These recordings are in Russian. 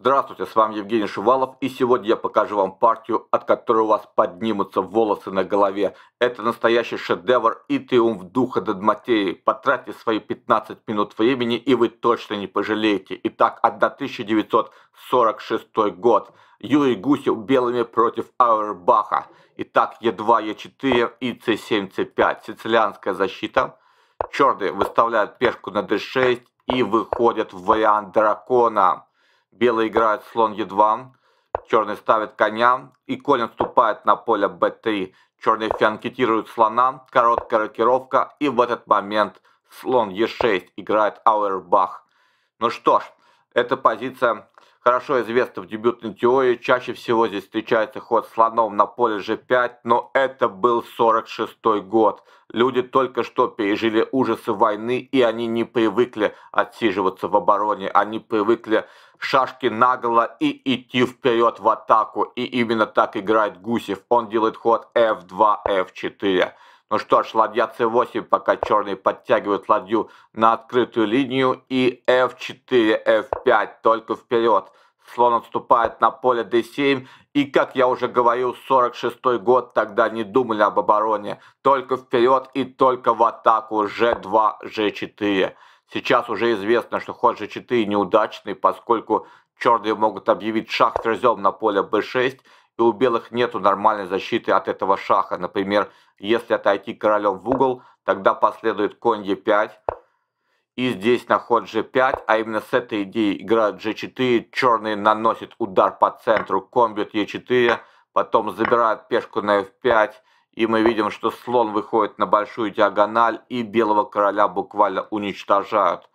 Здравствуйте, с вами Евгений Шувалов, и сегодня я покажу вам партию, от которой у вас поднимутся волосы на голове. Это настоящий шедевр «Итиум в духа Дадматеи». Потратьте свои 15 минут времени, и вы точно не пожалеете. Итак, 1946 год. Юрий Гусев белыми против Ауэрбаха. Итак, Е2, Е4 и С7, С5. Сицилианская защита. Черные выставляют пешку на d6 и выходят в вариант дракона белый играет слон Е2, черный ставит коня, и конь отступает на поле Б3. Черный фианкетирует слона, короткая рокировка, и в этот момент слон Е6 играет Ауэрбах. Ну что ж, эта позиция хорошо известна в дебютной теории. Чаще всего здесь встречается ход слоном на поле g5, но это был 46-й год. Люди только что пережили ужасы войны, и они не привыкли отсиживаться в обороне. Они привыкли шашки наголо и идти вперед в атаку. И именно так играет Гусев. Он делает ход f2, f4. Ну что ж, ладья c8, пока черный подтягивает ладью на открытую линию. И f4, f5, только вперед. Слон отступает на поле d7. И, как я уже говорил, 46-й год тогда не думали об обороне. Только вперед и только в атаку g2, g4. Сейчас уже известно, что ход g4 неудачный, поскольку черные могут объявить шах ферзем на поле b6, и у белых нету нормальной защиты от этого шаха. Например, если отойти королем в угол, тогда последует конь e5, и здесь на ход g5, а именно с этой идеей играют g4, черные наносят удар по центру, комбит e4, потом забирают пешку на f5, и мы видим, что слон выходит на большую диагональ, и белого короля буквально уничтожают.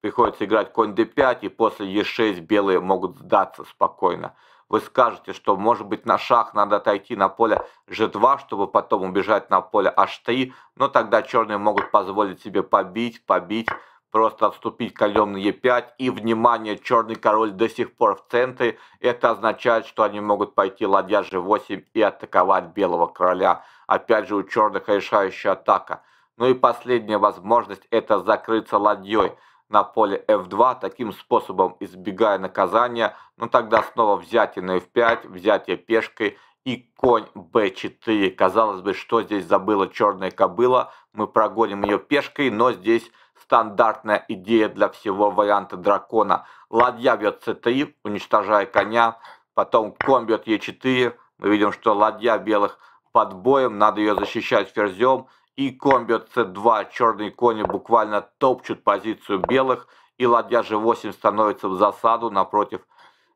Приходится играть конь d5, и после e6 белые могут сдаться спокойно. Вы скажете, что может быть на шах надо отойти на поле g2, чтобы потом убежать на поле h3, но тогда черные могут позволить себе побить, побить, просто отступить конем на Е5. И, внимание, черный король до сих пор в центре. Это означает, что они могут пойти ладья G8 и атаковать белого короля. Опять же, у черных решающая атака. Ну и последняя возможность – это закрыться ладьей на поле f2, таким способом избегая наказания. Но ну тогда снова взятие на f5, взятие пешкой и конь b4. Казалось бы, что здесь забыла черная кобыла. Мы прогоним ее пешкой, но здесь стандартная идея для всего варианта дракона. Ладья бьет c3, уничтожая коня, потом конь бьет e4, мы видим, что ладья белых под боем, надо ее защищать ферзем, и конь бьет c2, черные кони буквально топчут позицию белых, и ладья g8 становится в засаду напротив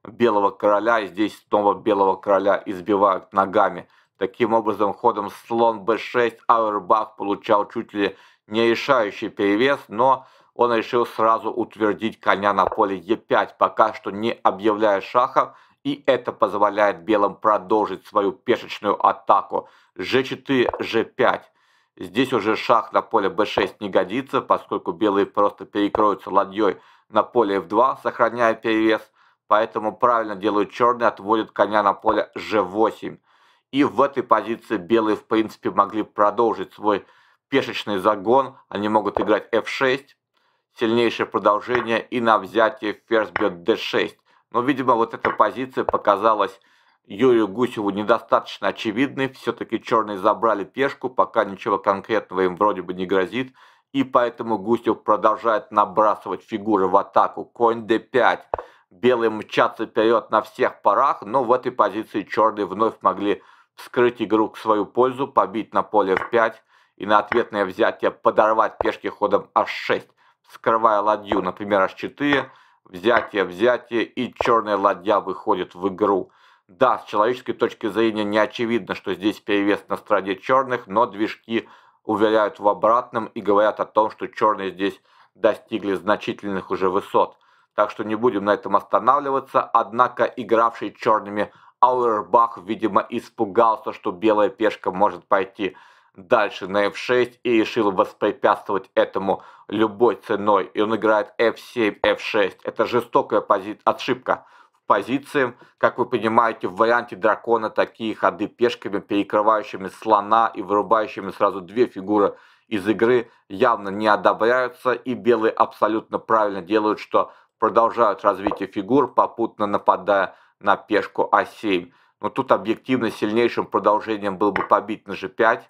белого короля, и здесь снова белого короля избивают ногами. Таким образом, ходом слон b6 Ауэрбах получал чуть ли не решающий перевес, но он решил сразу утвердить коня на поле Е5, пока что не объявляя шаха, и это позволяет белым продолжить свою пешечную атаку. G4, G5. Здесь уже шах на поле b6 не годится, поскольку белые просто перекроются ладьей на поле f2, сохраняя перевес. Поэтому правильно делают черные, отводят коня на поле g8. И в этой позиции белые в принципе могли продолжить свой пешечный загон, они могут играть f6, сильнейшее продолжение и на взятие ферзь бьет d6. Но, видимо, вот эта позиция показалась Юрию Гусеву недостаточно очевидной. Все-таки черные забрали пешку, пока ничего конкретного им вроде бы не грозит. И поэтому Гусев продолжает набрасывать фигуры в атаку. Конь d5. Белые мчатся вперед на всех парах, но в этой позиции черные вновь могли вскрыть игру к свою пользу, побить на поле f 5 и на ответное взятие подорвать пешки ходом h6, вскрывая ладью, например, h4, взятие, взятие, и черная ладья выходит в игру. Да, с человеческой точки зрения не очевидно, что здесь перевес на стороне черных, но движки уверяют в обратном и говорят о том, что черные здесь достигли значительных уже высот. Так что не будем на этом останавливаться, однако игравший черными Ауэрбах, видимо, испугался, что белая пешка может пойти дальше на f6 и решил воспрепятствовать этому любой ценой. И он играет f7, f6. Это жестокая пози... отшибка в позиции. Как вы понимаете, в варианте дракона такие ходы пешками, перекрывающими слона и вырубающими сразу две фигуры из игры явно не одобряются. И белые абсолютно правильно делают, что продолжают развитие фигур, попутно нападая на пешку а7. Но тут объективно сильнейшим продолжением был бы побить на g5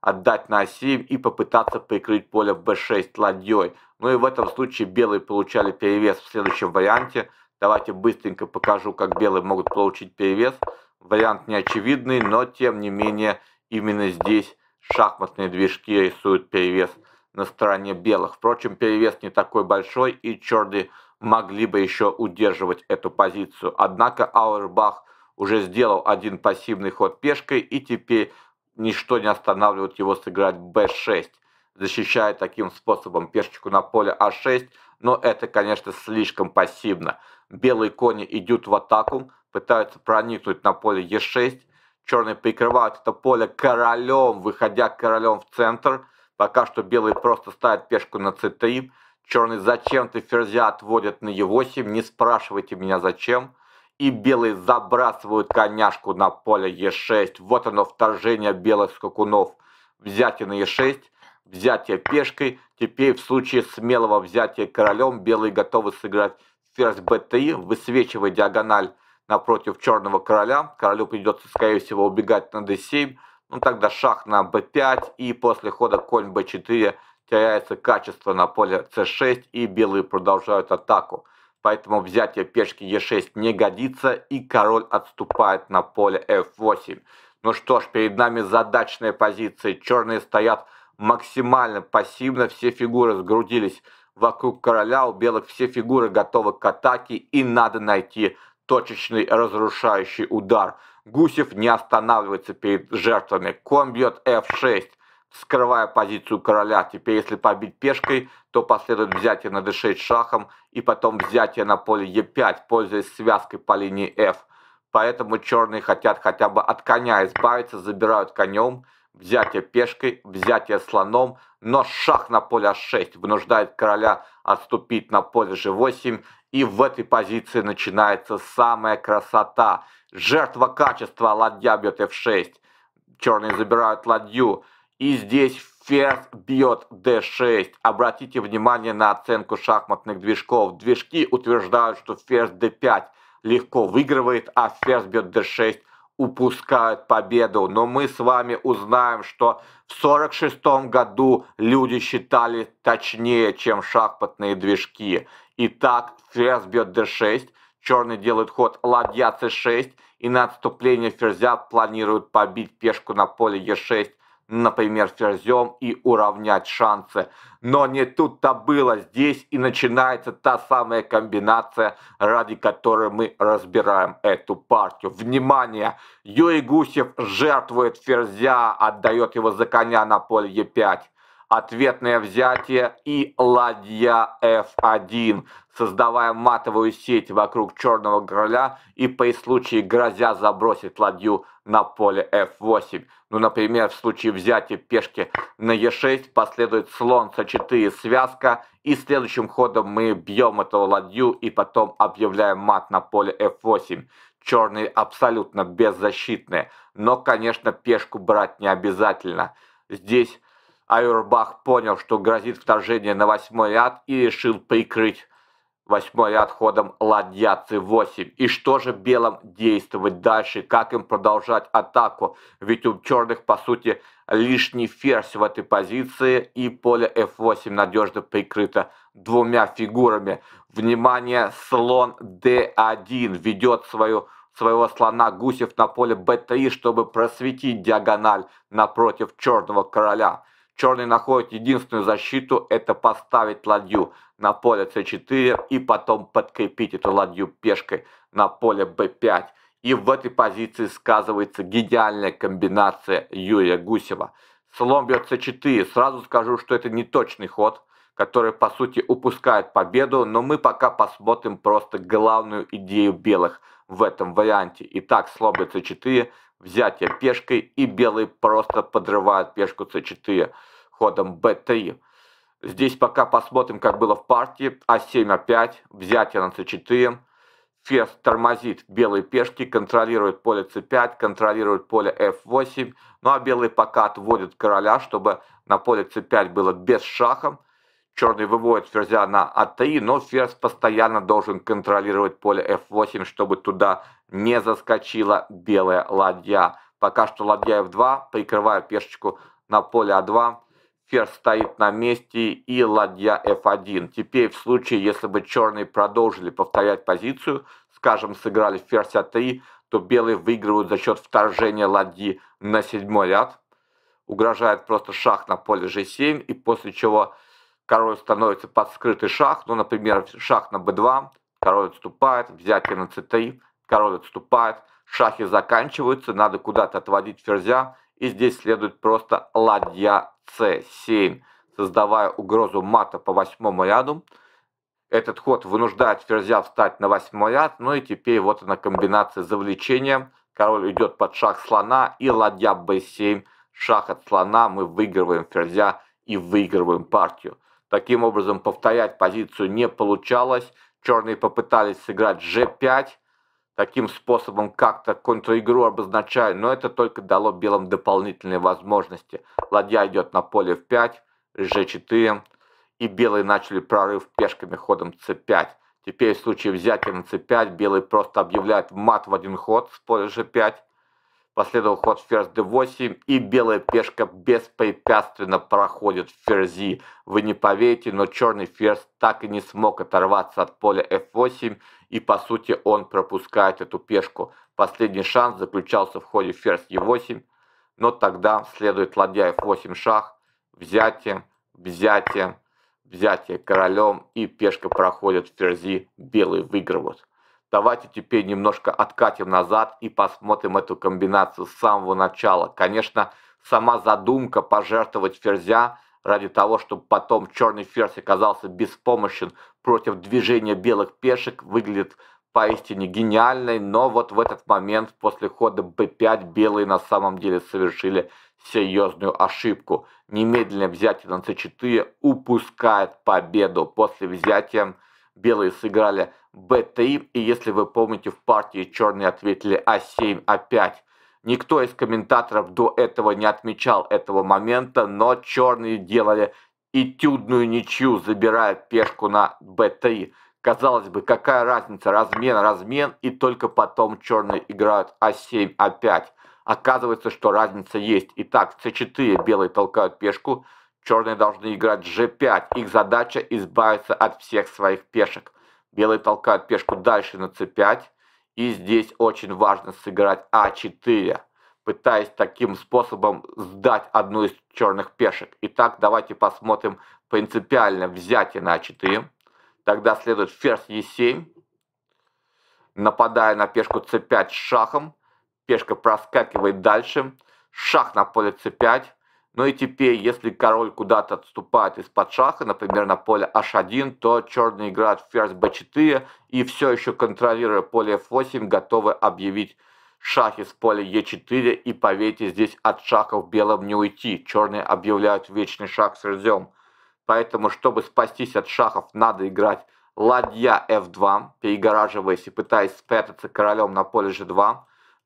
отдать на А7 и попытаться прикрыть поле b6 ладьей. Ну и в этом случае белые получали перевес в следующем варианте. Давайте быстренько покажу, как белые могут получить перевес. Вариант неочевидный, но тем не менее именно здесь шахматные движки рисуют перевес на стороне белых. Впрочем, перевес не такой большой и черные могли бы еще удерживать эту позицию. Однако Ауэрбах уже сделал один пассивный ход пешкой и теперь Ничто не останавливает его сыграть b6, защищая таким способом пешечку на поле а6, но это, конечно, слишком пассивно. Белые кони идут в атаку, пытаются проникнуть на поле e 6 Черные прикрывают это поле королем, выходя королем в центр. Пока что белые просто ставят пешку на c3. Черные зачем-то ферзя отводят на e 8 Не спрашивайте меня зачем и белые забрасывают коняшку на поле Е6. Вот оно, вторжение белых скакунов. Взятие на Е6, взятие пешкой. Теперь в случае смелого взятия королем белые готовы сыграть ферзь b3, высвечивая диагональ напротив черного короля. Королю придется, скорее всего, убегать на d7. Ну, тогда шах на b5 и после хода конь b4 теряется качество на поле c6 и белые продолжают атаку поэтому взятие пешки Е6 не годится, и король отступает на поле F8. Ну что ж, перед нами задачная позиция. Черные стоят максимально пассивно, все фигуры сгрудились вокруг короля, у белых все фигуры готовы к атаке, и надо найти точечный разрушающий удар. Гусев не останавливается перед жертвами. Ком бьет F6, скрывая позицию короля. Теперь, если побить пешкой, то последует взятие на d6 шахом и потом взятие на поле e5, пользуясь связкой по линии f. Поэтому черные хотят хотя бы от коня избавиться, забирают конем, взятие пешкой, взятие слоном, но шах на поле h6 а вынуждает короля отступить на поле g8, и в этой позиции начинается самая красота. Жертва качества, ладья бьет f6, черные забирают ладью, и здесь Ферзь бьет d6. Обратите внимание на оценку шахматных движков. Движки утверждают, что ферзь d5 легко выигрывает, а ферзь бьет d6 упускает победу. Но мы с вами узнаем, что в 1946 году люди считали точнее, чем шахматные движки. Итак, ферзь бьет d6, черный делает ход ладья c6, и на отступление ферзя планируют побить пешку на поле e6 например, ферзем и уравнять шансы. Но не тут-то было. Здесь и начинается та самая комбинация, ради которой мы разбираем эту партию. Внимание! Юрий Гусев жертвует ферзя, отдает его за коня на поле Е5 ответное взятие и ладья f1, создавая матовую сеть вокруг черного короля и по случае грозя забросить ладью на поле f8. Ну, например, в случае взятия пешки на e6 последует слон c4 связка, и следующим ходом мы бьем эту ладью и потом объявляем мат на поле f8 черные абсолютно беззащитные. Но, конечно, пешку брать не обязательно. Здесь Айурбах понял, что грозит вторжение на восьмой ряд и решил прикрыть восьмой ряд ходом ладья c8. И что же белым действовать дальше, как им продолжать атаку? Ведь у черных, по сути, лишний ферзь в этой позиции и поле f8 надежно прикрыто двумя фигурами. Внимание, слон d1 ведет свою своего слона Гусев на поле b3, чтобы просветить диагональ напротив черного короля. Черный находит единственную защиту, это поставить ладью на поле c4 и потом подкрепить эту ладью пешкой на поле b5. И в этой позиции сказывается гениальная комбинация Юрия Гусева. Слон бьет c4. Сразу скажу, что это не точный ход, который, по сути, упускает победу, но мы пока посмотрим просто главную идею белых в этом варианте. Итак, слон бьет c4, взятие пешкой, и белые просто подрывают пешку c4 ходом b3. Здесь пока посмотрим, как было в партии. А7 5 взятие на c4. Ферзь тормозит белые пешки, контролирует поле c5, контролирует поле f8. Ну а белый пока отводят короля, чтобы на поле c5 было без шаха. Черный выводит ферзя на а3, но ферзь постоянно должен контролировать поле f8, чтобы туда не заскочила белая ладья. Пока что ладья f2, прикрывая пешечку на поле а2. Ферзь стоит на месте и ладья f1. Теперь в случае, если бы черные продолжили повторять позицию, скажем, сыграли ферзь a а 3 то белые выигрывают за счет вторжения ладьи на седьмой ряд. Угрожает просто шах на поле g7, и после чего король становится под скрытый шах, ну, например, шах на b2, король отступает, взятие на c3, король отступает, шахи заканчиваются, надо куда-то отводить ферзя, и здесь следует просто ладья c7, создавая угрозу мата по восьмому ряду. Этот ход вынуждает ферзя встать на восьмой ряд. Ну и теперь вот она комбинация завлечения. Король идет под шаг слона и ладья b7. Шаг от слона мы выигрываем ферзя и выигрываем партию. Таким образом повторять позицию не получалось. Черные попытались сыграть g5 таким способом как-то контр-игру обозначаю, но это только дало белым дополнительные возможности. Ладья идет на поле в 5, g4, и белые начали прорыв пешками ходом c5. Теперь в случае взятия на c5 белые просто объявляют мат в один ход с поля g5. Последовал ход ферзь d8, и белая пешка беспрепятственно проходит ферзи. Вы не поверите, но черный ферзь так и не смог оторваться от поля f8, и по сути он пропускает эту пешку. Последний шанс заключался в ходе ферзь e8, но тогда следует ладья f8 шах, взятие, взятие, взятие королем, и пешка проходит ферзи, белый выигрывает Давайте теперь немножко откатим назад и посмотрим эту комбинацию с самого начала. Конечно, сама задумка пожертвовать ферзя ради того, чтобы потом черный ферзь оказался беспомощен против движения белых пешек, выглядит поистине гениальной, но вот в этот момент после хода b5 белые на самом деле совершили серьезную ошибку. Немедленное взятие на c4 упускает победу после взятия белые сыграли b3, и если вы помните, в партии черные ответили a7, «А a5. «А Никто из комментаторов до этого не отмечал этого момента, но черные делали этюдную ничью, забирая пешку на b3. Казалось бы, какая разница, размен, размен, и только потом черные играют а7, а5. Оказывается, что разница есть. Итак, c4 белые толкают пешку, Черные должны играть g5. Их задача избавиться от всех своих пешек. Белые толкают пешку дальше на c5. И здесь очень важно сыграть а4, пытаясь таким способом сдать одну из черных пешек. Итак, давайте посмотрим принципиально взятие на а4. Тогда следует ферзь e7, нападая на пешку c5 шахом. Пешка проскакивает дальше. Шах на поле c5. Ну и теперь, если король куда-то отступает из-под шаха, например, на поле h1, то черные играют ферзь b4 и все еще контролируя поле f8, готовы объявить шах из поля e4 и поверьте, здесь от шахов белым не уйти. Черные объявляют вечный шах с ферзем. Поэтому, чтобы спастись от шахов, надо играть ладья f2, перегораживаясь и пытаясь спрятаться королем на поле g2.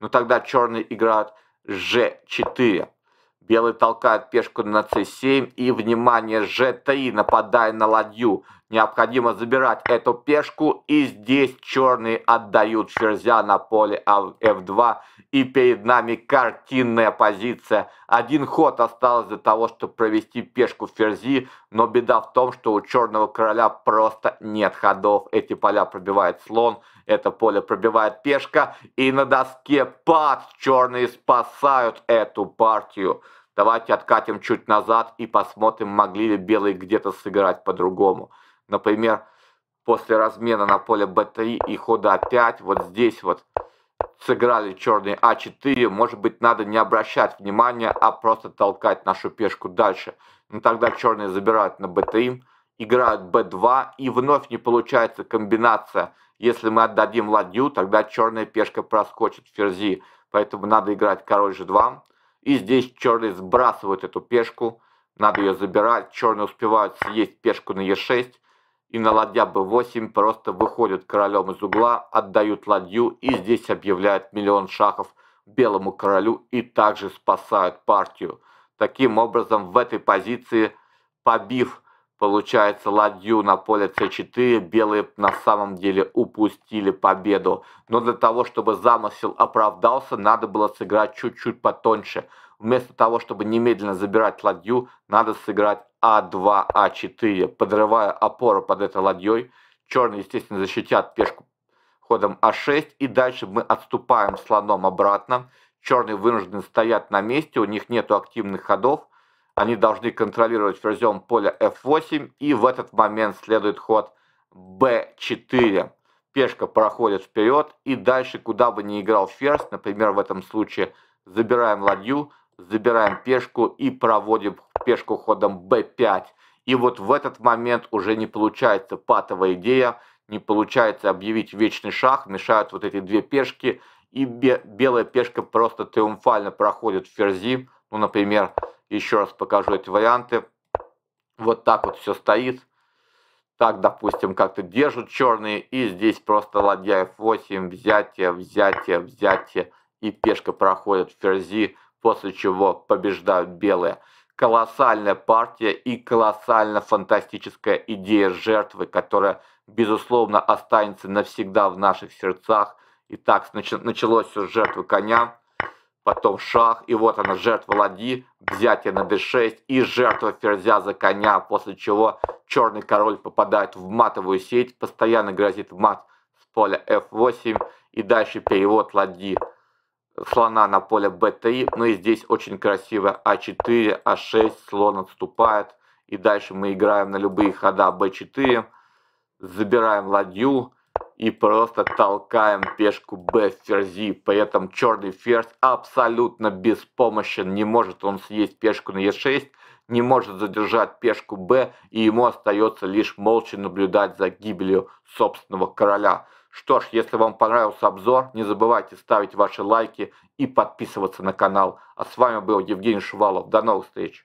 Но тогда черные играют g4 Белый толкает пешку на c7 и, внимание, g3, нападая на ладью. Необходимо забирать эту пешку и здесь черные отдают ферзя на поле f2 и перед нами картинная позиция. Один ход осталось для того, чтобы провести пешку ферзи, но беда в том, что у черного короля просто нет ходов. Эти поля пробивает слон, это поле пробивает пешка и на доске пад черные спасают эту партию. Давайте откатим чуть назад и посмотрим, могли ли белые где-то сыграть по-другому. Например, после размена на поле b3 и хода a5, вот здесь вот сыграли черные а4, может быть, надо не обращать внимания, а просто толкать нашу пешку дальше. Но тогда черные забирают на b3, играют b2, и вновь не получается комбинация. Если мы отдадим ладью, тогда черная пешка проскочит в ферзи, поэтому надо играть король g2, и здесь черные сбрасывают эту пешку. Надо ее забирать. Черные успевают съесть пешку на Е6. И на ладья Б8 просто выходят королем из угла, отдают ладью. И здесь объявляют миллион шахов белому королю и также спасают партию. Таким образом, в этой позиции, побив Получается, ладью на поле c4 белые на самом деле упустили победу. Но для того, чтобы замысел оправдался, надо было сыграть чуть-чуть потоньше. Вместо того, чтобы немедленно забирать ладью, надо сыграть а2, а4, подрывая опору под этой ладьей. Черные, естественно, защитят пешку ходом а6. И дальше мы отступаем слоном обратно. Черные вынуждены стоять на месте, у них нет активных ходов они должны контролировать ферзем поле f8, и в этот момент следует ход b4. Пешка проходит вперед, и дальше, куда бы ни играл ферзь, например, в этом случае забираем ладью, забираем пешку и проводим пешку ходом b5. И вот в этот момент уже не получается патовая идея, не получается объявить вечный шаг, мешают вот эти две пешки, и белая пешка просто триумфально проходит в ферзи, ну, например, еще раз покажу эти варианты. Вот так вот все стоит. Так, допустим, как-то держат черные. И здесь просто ладья f8, взятие, взятие, взятие. И пешка проходит в ферзи, после чего побеждают белые. Колоссальная партия и колоссально фантастическая идея жертвы, которая, безусловно, останется навсегда в наших сердцах. Итак, началось все с жертвы коня, потом шах, и вот она, жертва ладьи, взятие на d6 и жертва ферзя за коня, после чего черный король попадает в матовую сеть, постоянно грозит мат с поля f8 и дальше перевод ладьи слона на поле b3. Ну и здесь очень красиво a 4 a 6 слон отступает и дальше мы играем на любые хода b4, забираем ладью, и просто толкаем пешку b ферзи. При этом черный ферзь абсолютно беспомощен. Не может он съесть пешку на e 6 не может задержать пешку b, и ему остается лишь молча наблюдать за гибелью собственного короля. Что ж, если вам понравился обзор, не забывайте ставить ваши лайки и подписываться на канал. А с вами был Евгений Шувалов. До новых встреч!